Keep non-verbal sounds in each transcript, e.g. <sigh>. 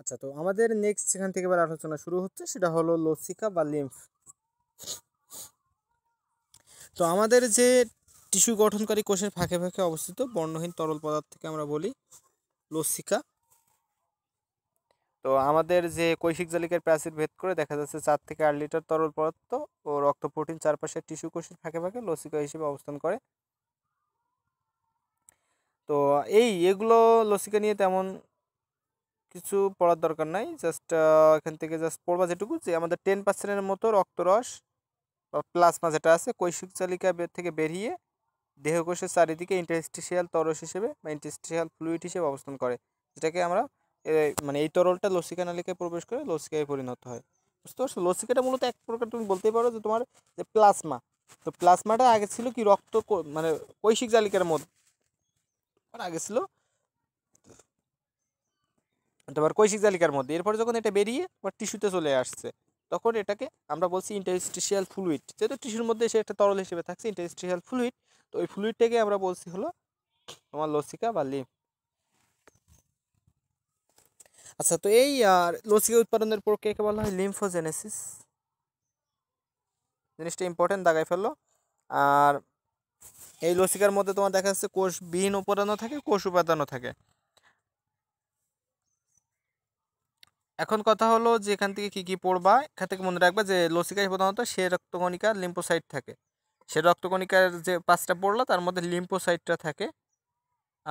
আচ্ছা তো আমাদের নেক্সট সেখান থেকে এবার আলোচনা শুরু হচ্ছে সেটা হলো লসিকা বা লিম্ফ তো আমাদের যে টিস্যু গঠনকারী কোষের ফাঁকে ফাঁকে অবস্থিত বর্ণহীন তরল পদার্থকে আমরা বলি লসিকা তো আমাদের যে কৈশিক জালিকার প্রাচীর ভেদ করে দেখা যাচ্ছে চার থেকে আট লিটার তরল পদার্থ ও রক্ত প্রোটিন চারপাশের টিস্যু কোষের ফাঁকে ফাঁকে লসিকা হিসেবে অবস্থান করে তো এই এগুলো লসিকা নিয়ে তেমন কিছু পড়ার দরকার নাই জাস্ট এখান থেকে জাস্ট পড়বা যেটুকু যে আমাদের টেন পার্সেন্টের মতো রক্তরস বা প্লাজমা যেটা আছে কৈশিক চালিকা থেকে বেরিয়ে দেহকোষের চারিদিকে ইন্টারস্টিশিয়াল তরস হিসেবে বা ইন্টারস্টিশিয়াল ফ্লুইড হিসেবে অবস্থান করে যেটাকে আমরা মানে এই তরলটা লসিকা নালিকায় প্রবেশ করে লসিকায় পরিণত হয় বুঝতে পারছো লসিকাটা মূলত এক প্রকার তুমি বলতেই পারো যে তোমার যে প্লাজমা তো প্লাজমাটা আগে ছিল কি রক্ত মানে কৈশিক জালিকার মধ্যে আগে ছিল তোমার কৈশিক জালিকার মধ্যে এরপর যখন এটা বেরিয়ে আবার টিস্যুতে চলে আসছে তখন এটাকে আমরা বলছি ইন্টারস্টিশিয়াল ফ্লুইড যেহেতু টিস্যুর মধ্যে সে একটা তরল হিসেবে থাকছে ইন্টারস্টিশিয়াল ফ্লুইড তো ওই ফ্লুইডটাকে আমরা বলছি হলো তোমার লসিকা বা লিম আচ্ছা তো এই আর লসিকা উৎপাদনের প্রক্রিয়াকে বলা হয় লিম্ফোজেনেসিস জিনিসটা ইম্পর্টেন্ট দাগায় ফেললো আর এই লসিকার মধ্যে তোমার দেখা যাচ্ছে কোষ বিহীন উপাদানও থাকে কোষ উপাদানও থাকে এখন কথা হলো যে এখান থেকে কী কী পড়বা এখান থেকে মনে রাখবা যে লসিকায় প্রধানত সে রক্তকণিকা লিম্পোসাইট থাকে সে রক্তকণিকার যে পাঁচটা পড়লো তার মধ্যে লিম্পোসাইটটা থাকে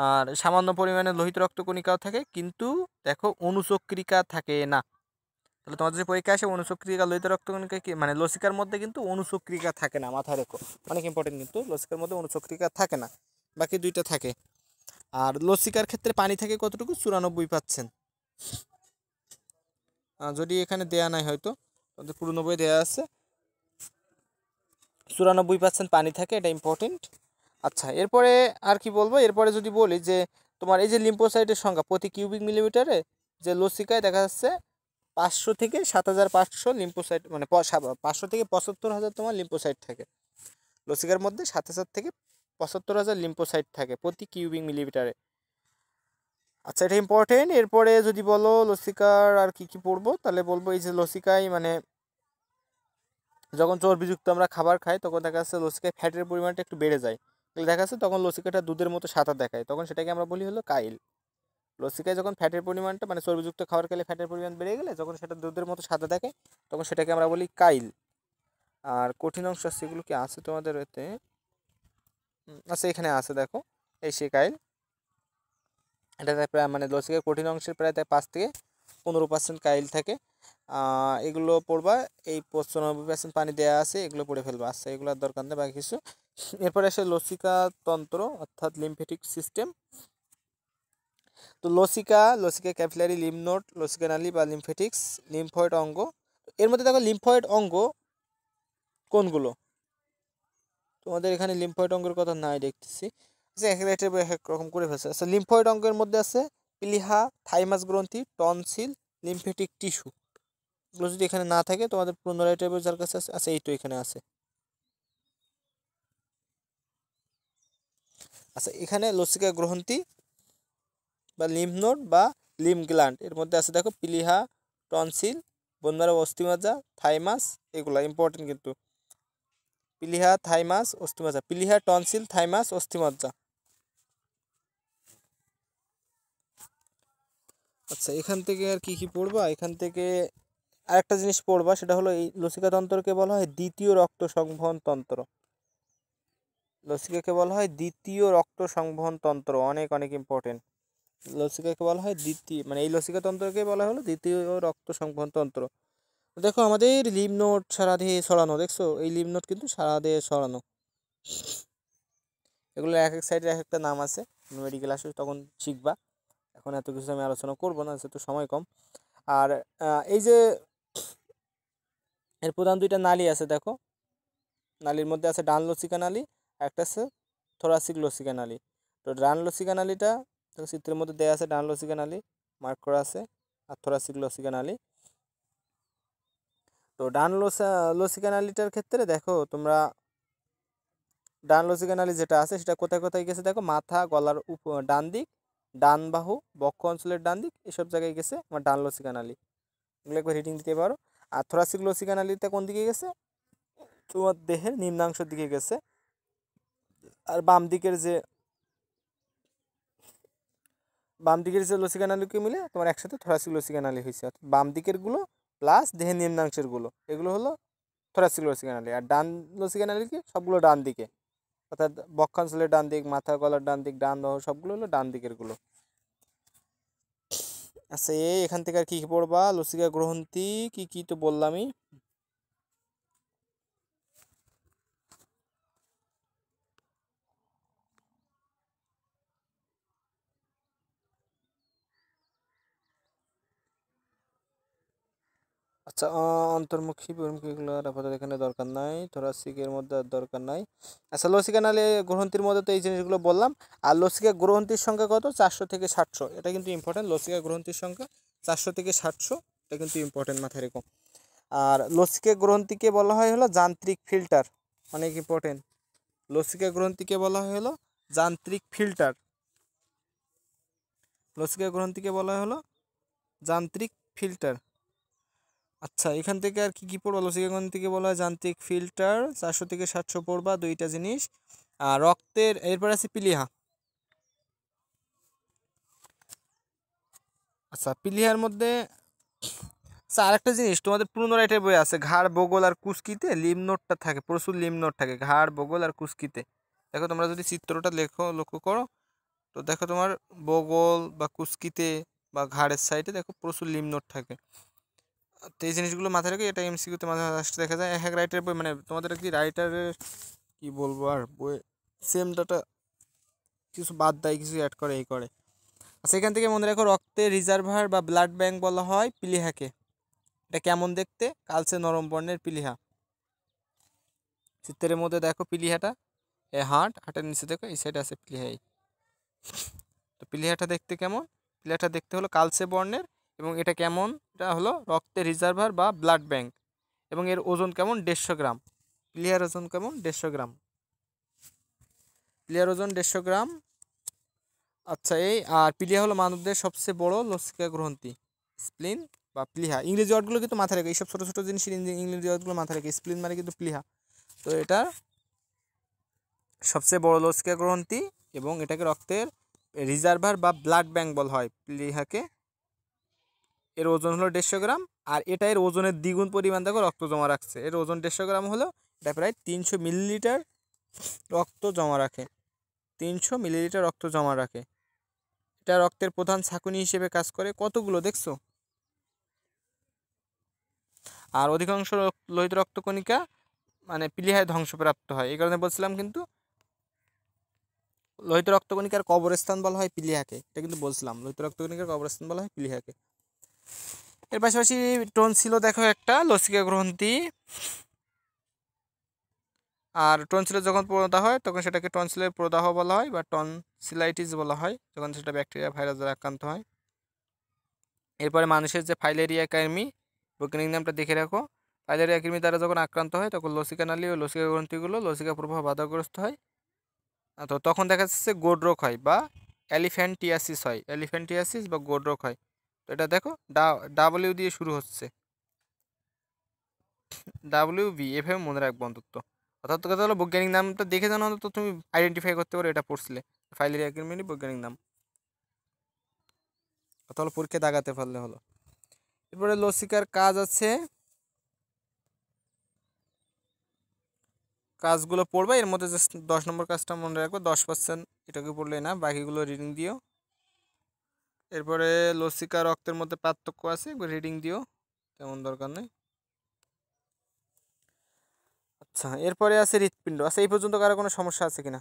আর সামান্য পরিমাণে লোহিত রক্তকণিকাও থাকে কিন্তু দেখো অনুচক্রিকা থাকে না তাহলে তোমাদের যে পরীক্ষা আসে অনুচক্রিকা লোহিত রক্তকণিকা কি মানে লসিকার মধ্যে কিন্তু অনুচক্রিকা থাকে না মাথা রেখো অনেক ইম্পর্টেন্ট কিন্তু লসিকার মধ্যে অনুচক্রিকা থাকে না বাকি দুইটা থাকে আর লসিকার ক্ষেত্রে পানি থাকে কতটুকু চুরানব্বই পাচ্ছেন যদি এখানে দেয়া নাই হয়তো তোমাদের পুরনো দেওয়া আছে চুরানব্বই পার্সেন্ট পানি থাকে এটা ইম্পর্টেন্ট আচ্ছা এরপরে আর কি বলবো এরপরে যদি বলি যে তোমার এই যে লিম্পোসাইটের সংখ্যা প্রতি কিউবিক মিলিমিটারে যে লসিকায় দেখা যাচ্ছে পাঁচশো থেকে সাত হাজার পাঁচশো লিম্পোসাইট মানে পাঁচশো থেকে পঁচাত্তর হাজার তোমার লিম্পোসাইট থাকে লসিকার মধ্যে সাত হাজার থেকে পঁচাত্তর হাজার লিম্পোসাইট থাকে প্রতি কিউবিক মিলিমিটারে আচ্ছা এটা ইম্পর্টেন্ট এরপরে যদি বলো লসিকার আর কি কি পড়বো তাহলে বলবো এই যে লসিকায় মানে যখন চর্বিযুক্ত আমরা খাবার খাই তখন দেখা যাচ্ছে লসিকায় ফ্যাটের পরিমাণটা একটু বেড়ে যায় তাহলে দেখা যাচ্ছে তখন লসিকাটা দুধের মতো সাঁতার দেখায় তখন সেটাকে আমরা বলি হলো কাইল লসিকায় যখন ফ্যাটের পরিমাণটা মানে চর্বিযুক্ত খাবার খেলে ফ্যাটের পরিমাণ বেড়ে গেলে যখন সেটা দুধের মতো সাদা দেখে তখন সেটাকে আমরা বলি কাইল আর কঠিন অংশ সেগুলো কি আছে তোমাদের এতে আচ্ছা এখানে আছে দেখো এই সে কাইল এটাতে প্রায় মানে লসিকের কঠিন অংশের প্রায় তাই পাঁচ থেকে পনেরো পার্সেন্ট কাইল থাকে এগুলো পড়বা এই পঁচানব্বই পার্সেন্ট পানি দেওয়া আছে এগুলো পড়ে ফেলবা আচ্ছা এগুলোর দরকার নেই বাকি কিছু এরপরে আসে লসিকা তন্ত্র অর্থাৎ লিম্ফেটিক সিস্টেম তো লসিকা লসিকা ক্যাপিলারি লিমনোট লসিকা নালী বা লিম্ফেটিক্স লিম্ফয়েড অঙ্গ এর মধ্যে দেখো লিম্ফয়েড অঙ্গ কোনগুলো তোমাদের এখানে লিম্ফয়েড অঙ্গের কথা নাই দেখতেছি এরকম করে ফেলছে আচ্ছা লিম্ফয়েড অঙ্গের মধ্যে আছে পিলিহা থাইমাস গ্রন্থি টনসিল লিম্ফেটিক টিস্যু এগুলো যদি এখানে না থাকে তোমাদের পুনরায় টাইপের যার কাছে আছে আচ্ছা এই তো এখানে আছে আচ্ছা এখানে লসিকা গ্রন্থি বা লিম নোড বা লিম গ্লান্ট এর মধ্যে আছে দেখো পিলিহা টনসিল বন্ধার অস্থিমাজা থাইমাস এগুলা ইম্পর্টেন্ট কিন্তু পিলিহা থাইমাস অস্থিমাজা পিলিহা টনসিল থাইমাস অস্থিমাজা আচ্ছা এখান থেকে আর কি কি পড়বা এখান থেকে আরেকটা জিনিস পড়বা সেটা হলো এই লসিকা তন্ত্রকে বলা হয় দ্বিতীয় রক্ত সংবহন তন্ত্র লসিকাকে বলা হয় দ্বিতীয় রক্ত সংবহন তন্ত্র অনেক অনেক ইম্পর্টেন্ট লসিকাকে বলা হয় দ্বিতীয় মানে এই লসিকা তন্ত্রকে বলা হলো দ্বিতীয় রক্ত সংবহন তন্ত্র দেখো আমাদের লিমনোট সারা দিয়ে সরানো দেখছো এই লিমনোট কিন্তু সারা দিয়ে সরানো এগুলো এক এক সাইডের এক একটা নাম আছে মেডিকেল আসো তখন শিখবা এখন এত কিছু আমি আলোচনা করব না যেহেতু সময় কম আর এই যে এর প্রধান দুইটা নালী আছে দেখো নালীর মধ্যে আছে ডান লসিকা নালী একটা আছে থোরাসিক লসিকা নালী তো ডান লসিকা নালীটা চিত্রের মধ্যে দেয়া আছে ডান লসিকা নালী মার্ক করা আছে আর থোরাসিক লসিকা নালী তো ডান লসিকা নালীটার ক্ষেত্রে দেখো তোমরা ডান লসিকা নালী যেটা আছে সেটা কোথায় কোথায় গেছে দেখো মাথা গলার উপ ডান দিক ডান বাহু বক্ষ অঞ্চলের ডান দিক এসব জায়গায় গেছে আমার ডান লসিকা নালী এগুলো একবার হিটিং দিতে পারো আর থোরাসিক লসিকা নালীটা কোন দিকে গেছে তোমার দেহের নিম্নাংশের দিকে গেছে আর বাম দিকের যে বাম দিকের যে লসিকা নালীকে মিলে তোমার একসাথে থোরাসিক লসিকা নালী হয়েছে অর্থাৎ বাম গুলো প্লাস দেহের নিম্নাংশেরগুলো এগুলো হলো থোরাসিক লসিকা নালী আর ডান লসিকা নালী কি সবগুলো ডান দিকে অর্থাৎ বক্ষাঞ্চলের ডান দিক মাথা গলার ডান দিক ডান দহ সবগুলো হলো ডান দিকের গুলো আচ্ছা এই এখান থেকে আর কী পড়বা লসিকা গ্রহণতি কি কি তো বললামই আচ্ছা অন্তর্মুখী এগুলোর আপাতত এখানে দরকার নাই সিকের মধ্যে দরকার নাই আচ্ছা লসিকা নাহলে গ্রহন্তির মধ্যে তো এই জিনিসগুলো বললাম আর লসিকা গ্রহন্তির সংখ্যা কত চারশো থেকে সাতশো এটা কিন্তু ইম্পর্টেন্ট লসিকা গ্রহন্তির সংখ্যা চারশো থেকে সাতশো এটা কিন্তু ইম্পর্টেন্ট মাথায় রেখো আর লসিকা গ্রন্থিকে বলা হয় হলো যান্ত্রিক ফিল্টার অনেক ইম্পর্টেন্ট লসিকা গ্রন্থিকে বলা হয় হলো যান্ত্রিক ফিল্টার লসিকা গ্রন্থিকে বলা হলো যান্ত্রিক ফিল্টার আচ্ছা এখান থেকে আর কি কি পড়বা লসিকাগন থেকে বলা হয় যান্ত্রিক ফিল্টার চারশো থেকে সাতশো পড়বা দুইটা জিনিস আর রক্তের এরপর আছে পিলিহা আচ্ছা পিলিহার মধ্যে আচ্ছা একটা জিনিস তোমাদের পুরনো রাইটের বই আছে ঘাড় বগল আর কুস্কিতে লিমনোটটা থাকে প্রচুর লিমনোট থাকে ঘাড় বগল আর কুস্কিতে দেখো তোমরা যদি চিত্রটা লেখো লক্ষ্য করো তো দেখো তোমার বগল বা কুস্কিতে বা ঘাড়ের সাইডে দেখো প্রচুর লিমনোট থাকে তো এই জিনিসগুলো মাথায় রেখে এটা এমসিকিউতে মাথায় আসতে দেখা যায় এক এক রাইটার বই মানে তোমাদের কি রাইটারের কি বলবো আর বই সেম ডাটা কিছু বাদ দেয় কিছু অ্যাড করে এই করে আচ্ছা এখান থেকে মনে রাখো রক্তের রিজার্ভার বা ব্লাড ব্যাংক বলা হয় পিলিহাকে এটা কেমন দেখতে কালসে নরম বর্ণের পিলিহা চিত্রের মধ্যে দেখো পিলিহাটা এ হাট হাটের নিচে দেখো এই সাইডে আছে পিলিহাই তো পিলিহাটা দেখতে কেমন পিলিহাটা দেখতে হলো কালসে বর্ণের এবং এটা কেমন এটা হলো রক্তের রিজার্ভার বা ব্লাড ব্যাংক এবং এর ওজন কেমন দেড়শো গ্রাম প্লেয়ার ওজন কেমন দেড়শো গ্রাম প্লেয়ার ওজন দেড়শো গ্রাম আচ্ছা এই আর প্লিয়া হলো মানবদের সবচেয়ে বড় লসিকা গ্রন্থি স্প্লিন বা প্লিহা ইংরেজি ওয়ার্ডগুলো কিন্তু মাথায় রাখে এইসব ছোটো ছোটো জিনিসের ইংরেজি ওয়ার্ডগুলো মাথায় রাখে স্প্লিন মানে কিন্তু প্লিহা তো এটা সবচেয়ে বড় লসিকা গ্রন্থি এবং এটাকে রক্তের রিজার্ভার বা ব্লাড ব্যাঙ্ক বলা হয় প্লিহাকে এর ওজন হলো দেড়শো গ্রাম আর এটা এর ওজনের দ্বিগুণ পরিমাণ দেখো রক্ত জমা রাখছে এর ওজন দেড়শো গ্রাম হলো এটা প্রায় তিনশো মিলিলিটার রক্ত জমা রাখে তিনশো মিলিলিটার রক্ত জমা রাখে এটা রক্তের প্রধান ছাকুনি হিসেবে কাজ করে কতগুলো দেখছো আর অধিকাংশ লোহিত রক্তকণিকা মানে পিলিহায় ধ্বংসপ্রাপ্ত হয় এই কারণে বলছিলাম কিন্তু লোহিত রক্তকণিকার কবরস্থান বলা হয় পিলিহাকে এটা কিন্তু বলছিলাম লোহিত রক্তকণিকার কবরস্থান বলা হয় পিলিহাকে এর পাশাপাশি টোন ছিল দেখো একটা লসিকা গ্রন্থি আর টোন ছিল যখন প্রদাহ হয় তখন সেটাকে টনসিলের প্রদাহ বলা হয় বা সিলাইটিস বলা হয় যখন সেটা ব্যাকটেরিয়া ভাইরাস দ্বারা আক্রান্ত হয় এরপরে মানুষের যে ফাইলেরিয়া কার্মি বৈজ্ঞানিক নামটা দেখে রাখো ফাইলেরিয়া কৃমি দ্বারা যখন আক্রান্ত হয় তখন লসিকা নালী ও লসিকা গ্রন্থিগুলো লসিকা প্রভাব বাধাগ্রস্ত হয় তো তখন দেখা যাচ্ছে গোড রোগ হয় বা অ্যালিফ্যান্টিয়াসিস হয় অ্যালিফ্যান্টিয়াসিস বা গোড রোগ হয় এটা দেখো ডাব্লিউ দিয়ে শুরু হচ্ছে ডাব্লিউ বি এফ এম মনে রাখবো অন্তত অর্থাৎ কথা হলো বৈজ্ঞানিক নামটা দেখে জানো অন্তত তুমি আইডেন্টিফাই করতে পারো এটা পড়ছিলে ফাইলের অ্যাগ্রিমেন্টই বৈজ্ঞানিক নাম কথা হলো পরীক্ষা দাগাতে পারলে হলো এরপরে লসিকার কাজ আছে কাজগুলো পড়বে এর মধ্যে জাস্ট দশ নম্বর কাজটা মনে রাখবে দশ পার্সেন্ট এটাকে পড়লে না বাকিগুলো রিডিং দিও এরপরে লসিকা রক্তের মধ্যে পার্থক্য আছে একবার রিডিং দিও তেমন দরকার নেই আচ্ছা এরপরে আছে হৃৎপিণ্ড আচ্ছা এই পর্যন্ত কারো কোনো সমস্যা আছে কিনা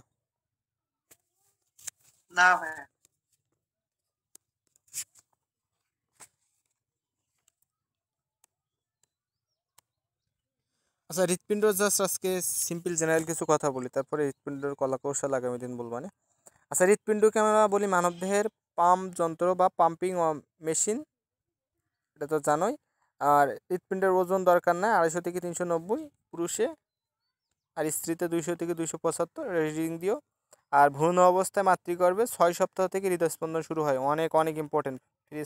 না হ্যাঁ। আচ্ছা হৃৎপিণ্ড জাস্ট আজকে সিম্পল জেনারেল কিছু কথা বলি তারপরে হৃৎপিণ্ডর কলা কৌশল আগামী দিন মানে আচ্ছা হৃৎপিণ্ডকে আমরা বলি মানবদেহের পাম্প যন্ত্র বা পাম্পিং মেশিন এটা তো জানোই আর হৃৎপিণ্ডের ওজন দরকার নাই আড়াইশো থেকে তিনশো নব্বই পুরুষে আর স্ত্রীতে দুইশো থেকে দুইশো পঁচাত্তর রিডিং দিও আর ভ্রূণ অবস্থায় মাতৃগর্ভে ছয় সপ্তাহ থেকে হৃদস্পন্দন শুরু হয় অনেক অনেক ইম্পর্টেন্ট থ্রি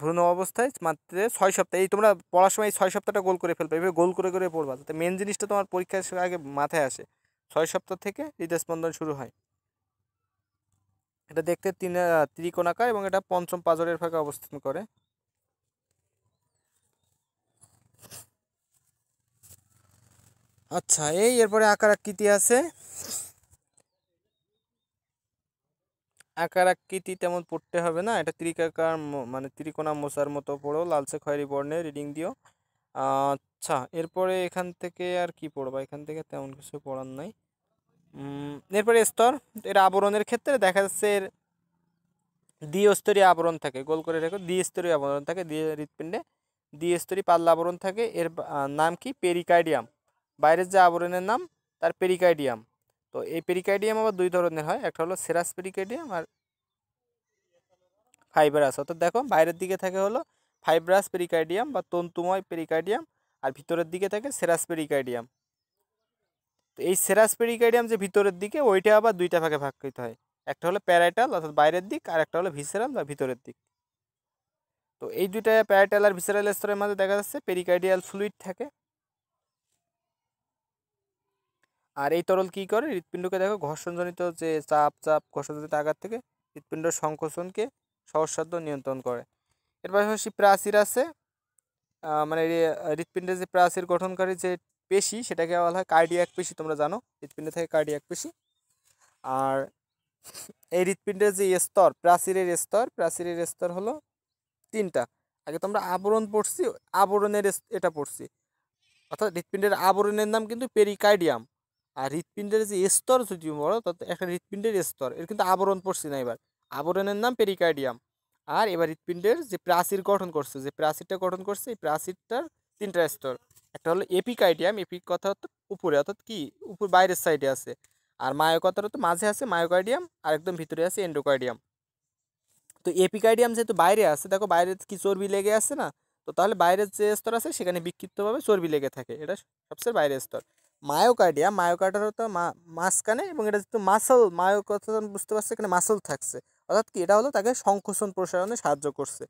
ভ্রূণ অবস্থায় মাত্র ছয় সপ্তাহ এই তোমরা পড়ার সময় ছয় সপ্তাহটা গোল করে ফেলবে এভাবে গোল করে করে পড়বা তাতে মেন জিনিসটা তোমার পরীক্ষার আগে মাথায় আসে ছয় সপ্তাহ থেকে হৃদস্পন্দন শুরু হয় এটা দেখতে তিন ত্রিকোণাকার এবং এটা পঞ্চম পাজরের ফাঁকে অবস্থান করে আচ্ছা এই এরপরে আকার আকৃতি আছে আকার আকৃতি তেমন পড়তে হবে না এটা ত্রিকাকার মানে ত্রিকোণা মোচার মতো পড়ো লালচে খয়েরি বর্ণে রিডিং দিও আচ্ছা এরপরে এখান থেকে আর কি পড়বা এখান থেকে তেমন কিছু পড়ার নাই এরপরে স্তর এর আবরণের ক্ষেত্রে দেখা যাচ্ছে এর দ্বিস্তরী আবরণ থাকে গোল করে রেখো দ্বিস্তরীয় আবরণ থাকে হৃৎপিণ্ডে দ্বিস্তরী পাল্লা আবরণ থাকে এর নাম কি পেরিকাইডিয়াম বাইরের যে আবরণের নাম তার পেরিকাইডিয়াম তো এই পেরিকাইডিয়াম আবার দুই ধরনের হয় একটা হলো সেরাস পেরিকাইডিয়াম আর ফাইব্রাস অর্থাৎ দেখো বাইরের দিকে থাকে হলো ফাইব্রাস পেরিকাইডিয়াম বা তন্তুময় পেরিকাইডিয়াম আর ভিতরের দিকে থাকে সেরাস পেরিকার্ডিয়াম তো এই সেরাস পেরিকার্ডিয়াম যে ভিতরের দিকে ওইটা আবার দুইটা ভাগে ভাগ করতে হয় একটা হলো প্যারাইটাল অর্থাৎ বাইরের দিক আর একটা হলো ভিসেরাল বা ভিতরের দিক তো এই দুইটা প্যারাইটাল আর ভিসেরাল স্তরের মধ্যে দেখা যাচ্ছে পেরিকার্ডিয়াল ফ্লুইড থাকে আর এই তরল কি করে হৃৎপিণ্ডকে দেখো ঘর্ষণজনিত যে চাপ চাপ ঘর্ষণজনিত আঘাত থেকে হৃৎপিণ্ড সংকোচনকে সহজসাধ্য নিয়ন্ত্রণ করে এর পাশাপাশি প্রাচীর আছে মানে হৃৎপিণ্ডের যে প্রাচীর গঠনকারী যে পেশি সেটাকে বলা হয় কার্ডিয়াক পেশি তোমরা জানো হৃৎপিণ্ডে থাকে কার্ডিয়াক পেশি আর এই হৃৎপিণ্ডের যে স্তর প্রাচীরের স্তর প্রাচীরের স্তর হলো তিনটা আগে তোমরা আবরণ পড়ছি আবরণের এটা পড়ছি অর্থাৎ হৃৎপিণ্ডের আবরণের নাম কিন্তু পেরিকার্ডিয়াম আর হৃৎপিণ্ডের যে স্তর যদি বলো একটা হৃৎপিণ্ডের স্তর এর কিন্তু আবরণ পড়ছি না এবার আবরণের নাম পেরিকার্ডিয়াম আর এবার হৃৎপিণ্ডের যে প্রাচীর গঠন করছে যে প্রাচীরটা গঠন করছে এই প্রাচীরটার তিনটা স্তর একটা হলো এপিকাইডিয়াম এপিক কথা উপরে অর্থাৎ কি উপর বাইরের সাইডে আছে আর মায়োকথাটা তো মাঝে আছে মায়োকাইডিয়াম আর একদম ভিতরে আছে এন্ডোকাইডিয়াম তো এপিকাইডিয়াম যেহেতু বাইরে আছে দেখো বাইরে কি চর্বি লেগে আছে না তো তাহলে বাইরের যে স্তর আছে সেখানে বিক্ষিপ্তভাবে চর্বি লেগে থাকে এটা সবচেয়ে বাইরের স্তর মায়োকাইডিয়াম মায়োকার্ডার হতো মাঝখানে এবং এটা যেহেতু মাসল কথা বুঝতে পারছে এখানে মাসল থাকছে অর্থাৎ কি এটা হলো তাকে সংকোচন প্রসারণে সাহায্য করছে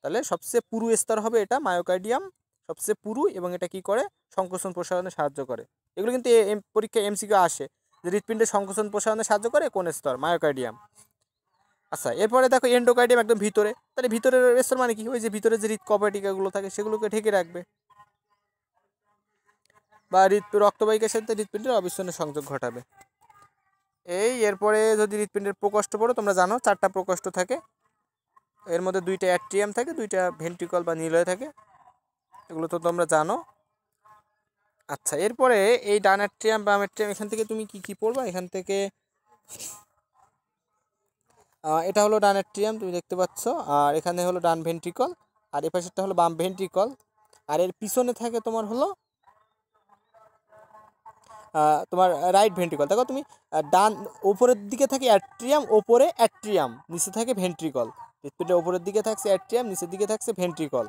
তাহলে সবচেয়ে পুরু স্তর হবে এটা মায়োকার্ডিয়াম সবচেয়ে পুরু এবং এটা কি করে সংকোচন প্রসারণে সাহায্য করে এগুলো কিন্তু পরীক্ষায় এমসিকিউ আসে যে হৃৎপিণ্ডের সংকোচন প্রসারণে সাহায্য করে কোন স্তর মায়োকার্ডিয়াম আচ্ছা এরপরে দেখো এন্ডোকার্ডিয়াম একদম ভিতরে তাহলে ভিতরের স্তর মানে কি ওই যে ভিতরে যে হৃদ হৃৎকপাটিকাগুলো থাকে সেগুলোকে ঢেকে রাখবে বা হৃৎ রক্তবাহিকের সাথে হৃৎপিণ্ডের অবিচ্ছিন্ন সংযোগ ঘটাবে এই এরপরে যদি হৃৎপিণ্ডের প্রকোষ্ঠ পড়ো তোমরা জানো চারটা প্রকোষ্ঠ থাকে এর মধ্যে দুইটা অ্যাট্রিয়াম থাকে দুইটা ভেন্ট্রিকল বা নিলয় থাকে এগুলো তো তোমরা জানো আচ্ছা এরপরে এই ডান অ্যাট্রিয়াম বাম অ্যাট্রিয়াম এখান থেকে তুমি কি কি পড়বা এখান থেকে এটা হলো ডান অ্যাট্রিয়াম তুমি দেখতে পাচ্ছ আর এখানে হলো ডান ভেন্ট্রিকল আর এ পাশেরটা হলো বাম ভেন্ট্রিকল আর এর পিছনে থাকে তোমার হলো তোমার রাইট ভেন্ট্রিকল দেখো তুমি ডান ওপরের দিকে থাকে অ্যাট্রিয়াম ওপরে অ্যাট্রিয়াম নিচে থাকে ভেন্ট্রিকল হৃৎপিণ্ডের ওপরের দিকে থাকছে অ্যাট্রিয়াম নিচের দিকে থাকছে ভেন্ট্রিকল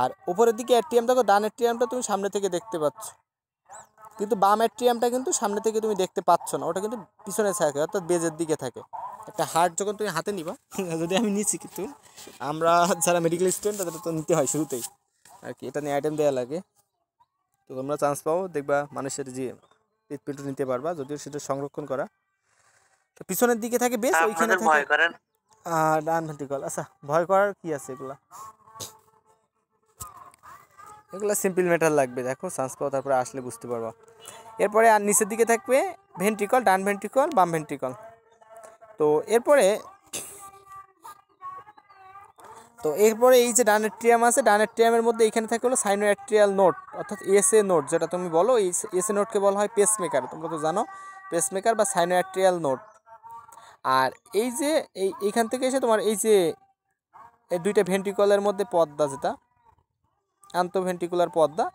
আর ওপরের দিকে অ্যাট্রিয়াম দেখো ডান অ্যাট্রিয়ামটা তুমি সামনে থেকে দেখতে পাচ্ছ কিন্তু বাম অ্যাট্রিয়ামটা কিন্তু সামনে থেকে তুমি দেখতে পাচ্ছ না ওটা কিন্তু পিছনে থাকে অর্থাৎ বেজের দিকে থাকে একটা হার্ট যখন তুমি হাতে নিবা <laughs> যদি আমি নিচ্ছি কিন্তু আমরা যারা মেডিকেল স্টুডেন্ট তাদের তো নিতে হয় শুরুতেই আর কি এটা নিয়ে আইটেম দেওয়া লাগে তো তোমরা চান্স পাও দেখবা মানুষের যে হৃৎপিণ্ড নিতে পারবা যদিও সেটা সংরক্ষণ করা তো পিছনের দিকে থাকে বেশ ওইখানে ভয় করেন ডান ভেন্টিকল আচ্ছা ভয় করার কি আছে এগুলা এগুলা সিম্পল মেটার লাগবে দেখো চান্স পাও তারপরে আসলে বুঝতে পারবা এরপরে আর নিচের দিকে থাকবে ভেন্টিকল ডান ভেন্টিকল বাম ভেন্টিকল তো এরপরে তো এরপরে এই যে ডান অ্যাট্রিয়াম আছে ডান অ্যাট্রিয়ামের মধ্যে এখানে থাকে হলো অ্যাট্রিয়াল নোট অর্থাৎ এসএ নোট যেটা তুমি বলো এই এসএ নোটকে বলা হয় পেসমেকার তোমরা তো জানো পেসমেকার বা অ্যাট্রিয়াল নোট আর এই যে এই এইখান থেকে এসে তোমার এই যে এই দুইটা ভেন্টিকলের মধ্যে পদ্মা যেটা আন্ত ভেন্টিকুলার পদ্মা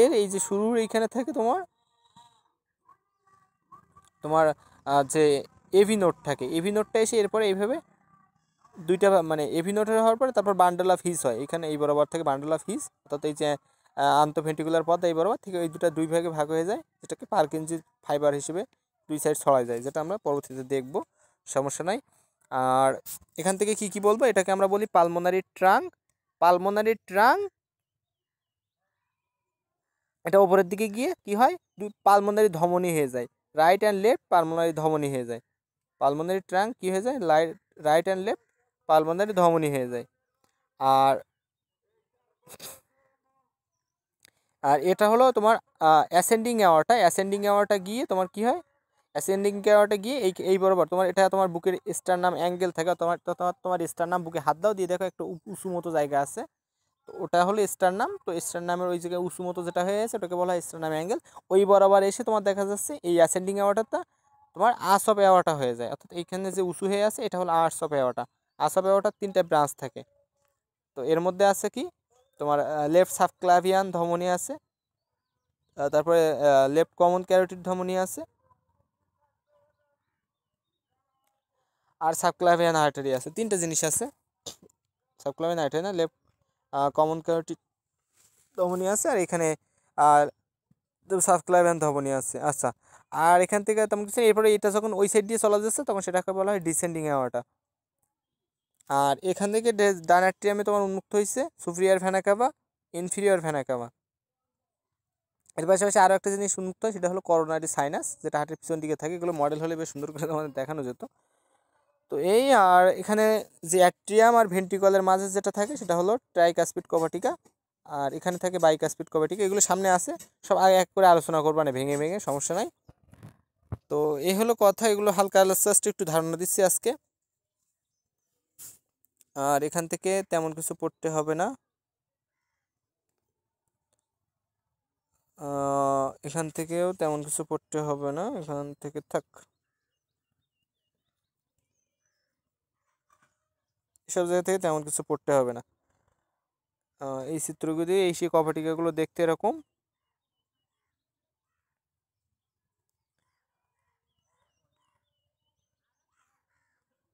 এর এই যে শুরুর এইখানে থাকে তোমার তোমার যে এভি নোট থাকে এভি নোটটা এসে এরপরে এইভাবে দুইটা মানে এভি নোটের হওয়ার পরে তারপর বান্ডেল অফ হিস হয় এখানে এই বরাবর থেকে বান্ডেল অফ হিস অর্থাৎ এই যে আন্তঃভেন্টিকুলার পথ এই বরাবর থেকে এই দুটা দুই ভাগে ভাগ হয়ে যায় যেটাকে পার্কিনজি ফাইবার হিসেবে দুই সাইড ছড়ায় যায় যেটা আমরা পরবর্তীতে দেখব সমস্যা নাই আর এখান থেকে কি কি বলবো এটাকে আমরা বলি পালমোনারি ট্রাং পালমোনারি ট্রাং এটা ওপরের দিকে গিয়ে কি হয় দুই পালমোনারি ধমনী হয়ে যায় রাইট অ্যান্ড লেফট পালমোনারি ধমনী হয়ে যায় পালমোনারি ট্রাং কি হয়ে যায় রাইট অ্যান্ড লেফট পালমোনারি ধমনী হয়ে যায় আর আর এটা হলো তোমার অ্যাসেন্ডিং অ্যাওয়ারটা অ্যাসেন্ডিং অ্যাওয়ারটা গিয়ে তোমার কি হয় অ্যাসেন্ডিং অ্যাওয়ারটা গিয়ে এই এই বরাবর তোমার এটা তোমার বুকের স্টার নাম অ্যাঙ্গেল থাকে তোমার তোমার তোমার স্টার নাম বুকে হাত দাও দিয়ে দেখো একটা উঁচু মতো জায়গা আছে তো ওটা হলো স্টার নাম তো স্টার নামের ওই জায়গায় উঁচু মতো যেটা হয়ে আছে ওটাকে বলা হয় স্টার নাম অ্যাঙ্গেল ওই বরাবর এসে তোমার দেখা যাচ্ছে এই অ্যাসেন্ডিং অ্যাওয়ারটা তোমার আর্স অফ অ্যাওয়ারটা হয়ে যায় অর্থাৎ এইখানে যে উঁচু হয়ে আছে এটা হলো আর্স অফ অ্যাওয়ারটা আশা ব্যবহারটার তিনটা ব্রাঞ্চ থাকে তো এর মধ্যে আছে কি তোমার লেফট সাবক্লাভিয়ান ধমনী আছে তারপরে লেফট কমন ক্যারোটিড ধমনী আছে আর সাবক্লাভিয়ান আর্টারি আছে তিনটা জিনিস আছে সাবক্লাভিয়ান আর্টারি না লেফট কমন ক্যারোটিড ধমনী আছে আর এখানে আর সাবক্লাভিয়ান ধমনী আছে আচ্ছা আর এখান থেকে তেমন কিছু এরপরে এটা যখন ওই সাইড দিয়ে চলা যাচ্ছে তখন সেটাকে বলা হয় ডিসেন্ডিং অ্যাওয়াটা আর এখান থেকে ডান অ্যাট্রিয়ামে তোমার উন্মুক্ত হয়েছে সুপ্রিয়ার ফ্যানাকাবা ইনফিরিয়র ফ্যানাকাবা এর পাশাপাশি আরও একটা জিনিস উন্মুক্ত হয় সেটা হলো করোনারি সাইনাস যেটা হাটের পিছন দিকে থাকে এগুলো মডেল হলে বেশ সুন্দর করে তোমাদের দেখানো যেত তো এই আর এখানে যে অ্যাট্রিয়াম আর ভেন্টিকলের মাঝে যেটা থাকে সেটা হলো ট্রাইকাসপিড কভাটিকা আর এখানে থাকে বাইকাসপিড কভাটিকা এগুলো সামনে আছে সব এক করে আলোচনা করবো না মানে ভেঙে ভেঙে সমস্যা নাই তো এই হলো কথা এগুলো হালকা আলোচনা একটু ধারণা দিচ্ছি আজকে আর এখান থেকে তেমন কিছু পড়তে হবে না এখান থেকেও তেমন কিছু পড়তে হবে না এখান থেকে থাক এসব জায়গা থেকে তেমন কিছু পড়তে হবে না এই চিত্রগুলি এই সেই কপাটিকাগুলো দেখতে এরকম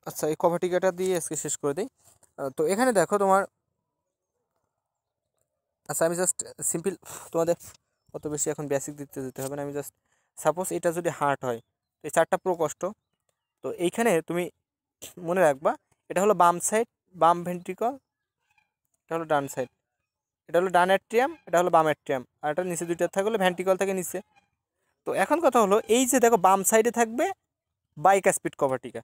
আচ্ছা এই টিকাটা দিয়ে আজকে শেষ করে দিই তো এখানে দেখো তোমার আচ্ছা আমি জাস্ট সিম্পল তোমাদের অত বেশি এখন বেসিক দিতে যেতে হবে না আমি জাস্ট সাপোজ এটা যদি হার্ট হয় তো এই চারটা কষ্ট তো এইখানে তুমি মনে রাখবা এটা হলো বাম সাইড বাম ভেন্ট্রিকল এটা হলো ডান সাইড এটা হলো ডান অ্যাট্রিয়াম এটা হলো বাম অ্যাট্রিয়াম আর এটা নিচে দুইটা থাকলে ভেন্টিকল থেকে নিচে তো এখন কথা হলো এই যে দেখো বাম সাইডে থাকবে বাইক স্পিড কভারটিকা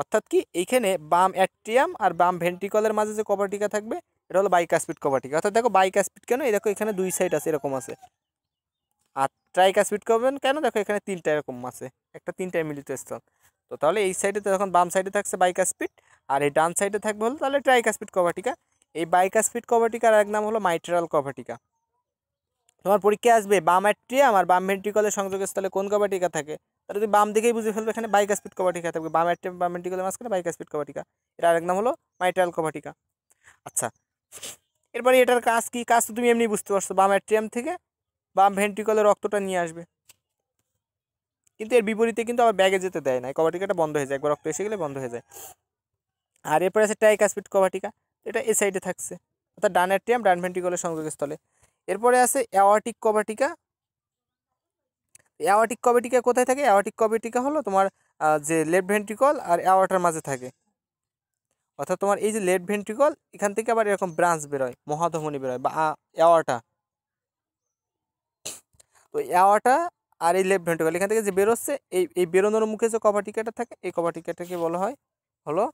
অর্থাৎ কি এইখানে বাম অ্যাট্রিয়াম আর বাম ভেন্ট্রিকলের মাঝে যে কপাটিকা থাকবে এটা হলো স্পিড কপাটিকা অর্থাৎ দেখো স্পিড কেন এই দেখো এখানে দুই সাইড আছে এরকম আছে আর স্পিড করবেন কেন দেখো এখানে তিনটা এরকম আছে একটা তিনটায় মিলিত স্থল তো তাহলে এই সাইডে যখন বাম সাইডে থাকছে স্পিড আর এই ডান সাইডে থাকবে হলো তাহলে স্পিড কভাটিকা এই স্পিড কভাটিকার এক নাম হলো মাইট্রাল কভাটিকা তোমার পরীক্ষায় আসবে বাম অ্যাট্রিয়াম আর বাম ভেন্ট্রিকলের সংযোগস্থলে কোন কভাটিকা থাকে তারা যদি বাম দিকেই বুঝে ফেলবে এখানে বাইক স্পিড কভাটিকা থাকবে বাম বাম এন্টিকুলার মাঝখানে বাইক স্পিড কভাটিকা এটা আরেক নাম হলো মাইট্রাল কভাটিকা আচ্ছা এরপরে এটার কাজ কি কাজ তো তুমি এমনি বুঝতে পারছো বাম অ্যাট্রিয়াম থেকে বাম ভেন্টিকলের রক্তটা নিয়ে আসবে কিন্তু এর বিপরীতে কিন্তু আবার ব্যাগে যেতে দেয় না কভাটিকাটা বন্ধ হয়ে যায় একবার রক্ত এসে গেলে বন্ধ হয়ে যায় আর এরপরে আছে স্পিড কভাটিকা এটা এ সাইডে থাকছে অর্থাৎ ডান অ্যাট্রিয়াম ডান ভেন্টিকলের সংযোগস্থলে এরপরে আছে অ্যাওয়ার্টিক কভাটিকা অ্যাওয়াটিক কবেটিকা কোথায় থাকে অ্যাওয়াটিক কবেটিকা হলো তোমার যে লেফট ভেন্ট্রিকল আর অ্যাওয়াটার মাঝে থাকে অর্থাৎ তোমার এই যে লেফট ভেন্ট্রিকল এখান থেকে আবার এরকম ব্রাঞ্চ বেরোয় মহাধমনী বেরোয় বা অ্যাওয়াটা তো অ্যাওয়াটা আর এই লেফট ভেন্ট্রিকল এখান থেকে যে বেরোচ্ছে এই এই বেরোনোর মুখে যে কভাটিকাটা থাকে এই কভাটিকাটাকে বলা হয় হলো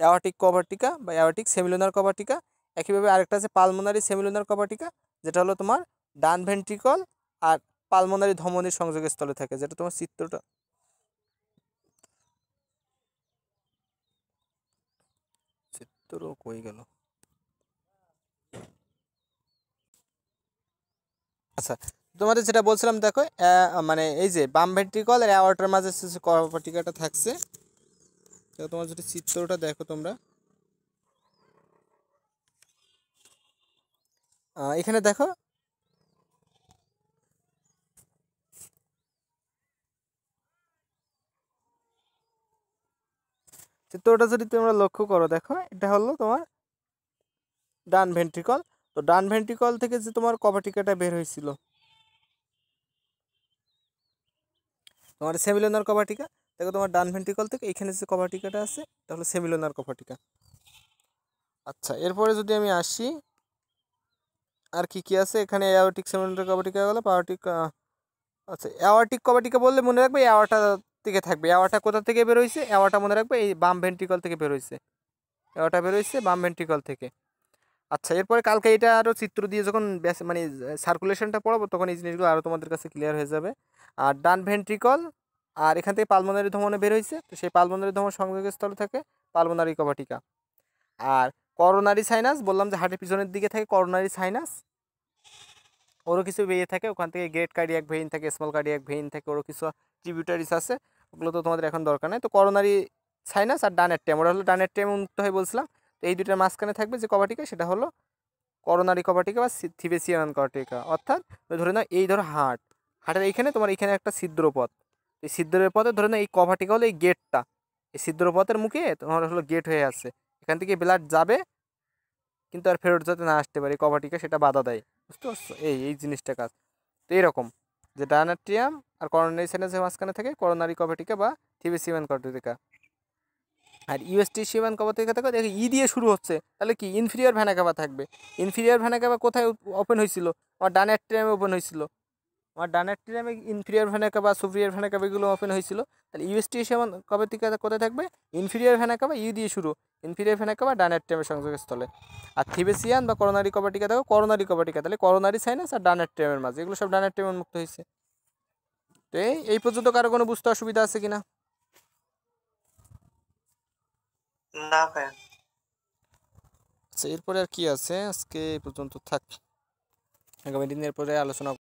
অ্যাওয়াটিক কভাটিকা বা অ্যাওয়াটিক সেমিলোনার কভাটিকা একইভাবে আরেকটা আছে পালমোনারি সেমিলোনার কভাটিকা যেটা হলো তোমার ডান ভেন্ট্রিকল আর পালমোনারি ধমনীর সংযোগস্থলে থাকে যেটা তোমার চিত্রটা চিত্র কই গেল আচ্ছা তোমাদের যেটা বলছিলাম দেখো মানে এই যে বাম ভেন্ট্রিকল আর অ্যাওয়ার্টার মাঝে কর্পটিকাটা থাকছে তোমার যদি চিত্রটা দেখো তোমরা এখানে দেখো চিত্রটা যদি তোমরা লক্ষ্য করো দেখো এটা হলো তোমার ডান ভেন্ট্রিকল তো ডান ভেন্ট্রিকল থেকে যে তোমার কপাটিকাটা বের হয়েছিল তোমার সেমিলোনার কপাটিকা দেখো তোমার ডান ভেন্ট্রিকল থেকে এখানে যে কপাটিকাটা আছে এটা হলো সেমিলোনার কপাটিকা আচ্ছা এরপরে যদি আমি আসি আর কি কি আছে এখানে অ্যাওয়ার্টিক সেমিলোনার কপাটিকা গেলো পাওয়ার্টিক আচ্ছা অ্যাওয়ার্টিক কপাটিকা বললে মনে রাখবে অ্যাওয়ার্টা থেকে থাকবে অ্যাওয়াটা কোথা থেকে বেরোইছে অ্যাওয়াটা মনে রাখবে এই বাম ভেন্ট্রিকল থেকে বেরোইছে অ্যাওয়াটা বেরোইছে বাম ভেন্ট্রিকল থেকে আচ্ছা এরপরে কালকে এটা আরও চিত্র দিয়ে যখন মানে সার্কুলেশনটা পড়াবো তখন এই জিনিসগুলো আরও তোমাদের কাছে ক্লিয়ার হয়ে যাবে আর ডান ভেন্ট্রিকল আর এখান থেকে পালমোনারি ধমনে বের হয়েছে তো সেই পালমোনারি ধমন সংযোগের স্থলে থাকে পালমোনারি কভাটিকা আর করোনারি সাইনাস বললাম যে হাটের পিছনের দিকে থাকে করোনারি সাইনাস ওরও কিছু বেরিয়ে থাকে ওখান থেকে গ্রেট কার্ডিয়াক ভেইন থাকে স্মল কার্ডিয়াক ভেইন থাকে ওরও কিছু ট্রিবিউটারিস আছে ওগুলো তো তোমাদের এখন দরকার নেই তো করোনারি সাইনাস আর ডানের টেম ওটা হলো ডানের টেম উন্মুক্ত হয়ে বলছিলাম তো এই দুটার মাঝখানে থাকবে যে কভাটিকা সেটা হলো করোনারি কভাটিকা বা থিবেসিয়ান কভাটিকা অর্থাৎ ধরে নাও এই ধরো হাট হাটের এইখানে তোমার এইখানে একটা ছিদ্র পথ এই ছিদ্রের পথে ধরে নাও এই কভাটিকা হলো এই গেটটা এই ছিদ্র পথের মুখে তোমার হলো গেট হয়ে আছে এখান থেকে ব্লাড যাবে কিন্তু আর ফেরত যাতে না আসতে পারে কভাটিকা সেটা বাধা দেয় বুঝতে পারছো এই এই জিনিসটা কাজ তো এইরকম যে ডায়নাট্রিয়াম আর করোনারি সাইনাসের মাঝখানে থেকে করোনারি কভেটিকা বা থিবি সিমেন কভেটিকা আর ইউএসটি সিমেন কভেটিকা থেকে দেখো ই দিয়ে শুরু হচ্ছে তাহলে কি ইনফিরিয়ার ভ্যানাকাবা থাকবে ইনফিরিয়ার ভ্যানাকাবা কোথায় ওপেন হয়েছিল আমার ডায়নাট্রিয়ামে ওপেন হয়েছিল আমার ডানের আমি inferior vena cava superior vena open হয়েছিল তাহলে ইউএসটি আমার কবে থেকে কোথায় থাকবে ইনফিরিয়ার ভ্যানা কাবা ইউ দিয়ে শুরু ইনফিরিয়ার ভ্যানা কাবা ডানের ট্রেমের সংযোগস্থলে আর থিবেসিয়ান বা করোনারি কবাটিকা থাকবে করোনারি কবাটিকা তাহলে করোনারি সাইনাস আর ডানের ট্রেমের মাঝে এগুলো সব ডানের ট্রেমের মুক্ত হয়েছে তো এই পর্যন্ত কারো কোনো বুঝতে অসুবিধা আছে কিনা না ভাই আচ্ছা, এরপরে আর কি আছে আজকে এই পর্যন্ত থাক আগামী দিনের পরে আলোচনা